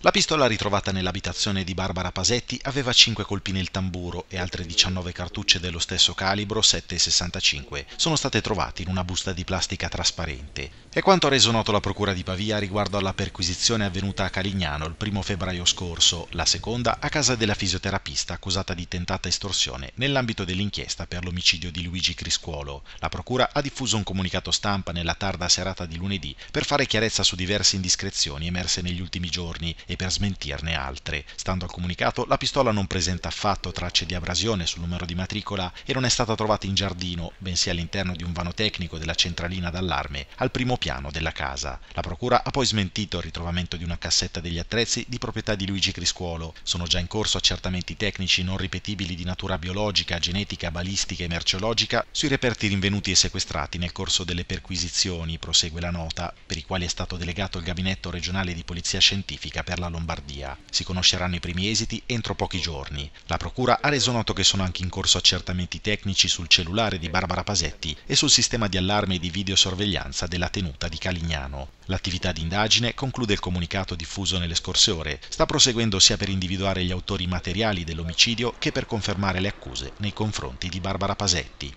La pistola ritrovata nell'abitazione di Barbara Pasetti aveva 5 colpi nel tamburo e altre 19 cartucce dello stesso calibro 7,65 sono state trovate in una busta di plastica trasparente. È quanto ha reso noto la Procura di Pavia riguardo alla perquisizione avvenuta a Calignano il 1 febbraio scorso, la seconda a casa della fisioterapista accusata di tentata estorsione nell'ambito dell'inchiesta per l'omicidio di Luigi Criscuolo. La Procura ha diffuso un comunicato stampa nella tarda serata di lunedì per fare chiarezza su diverse indiscrezioni affermazioni emerse negli ultimi giorni e per smentirne altre. Stando al comunicato, la pistola non presenta affatto tracce di abrasione sul numero di matricola e non è stata trovata in giardino, bensì all'interno di un vano tecnico della centralina d'allarme al primo piano della casa. La procura ha poi smentito il ritrovamento di una cassetta degli attrezzi di proprietà di Luigi Criscuolo. Sono già in corso accertamenti tecnici non ripetibili di natura biologica, genetica, balistica e merceologica sui reperti rinvenuti e sequestrati nel corso delle perquisizioni, prosegue la nota, per i quali è stato delegato il gabinetto regionale regionale di polizia scientifica per la Lombardia. Si conosceranno i primi esiti entro pochi giorni. La Procura ha reso noto che sono anche in corso accertamenti tecnici sul cellulare di Barbara Pasetti e sul sistema di allarme e di videosorveglianza della tenuta di Calignano. L'attività di indagine conclude il comunicato diffuso nelle scorse ore. Sta proseguendo sia per individuare gli autori materiali dell'omicidio che per confermare le accuse nei confronti di Barbara Pasetti.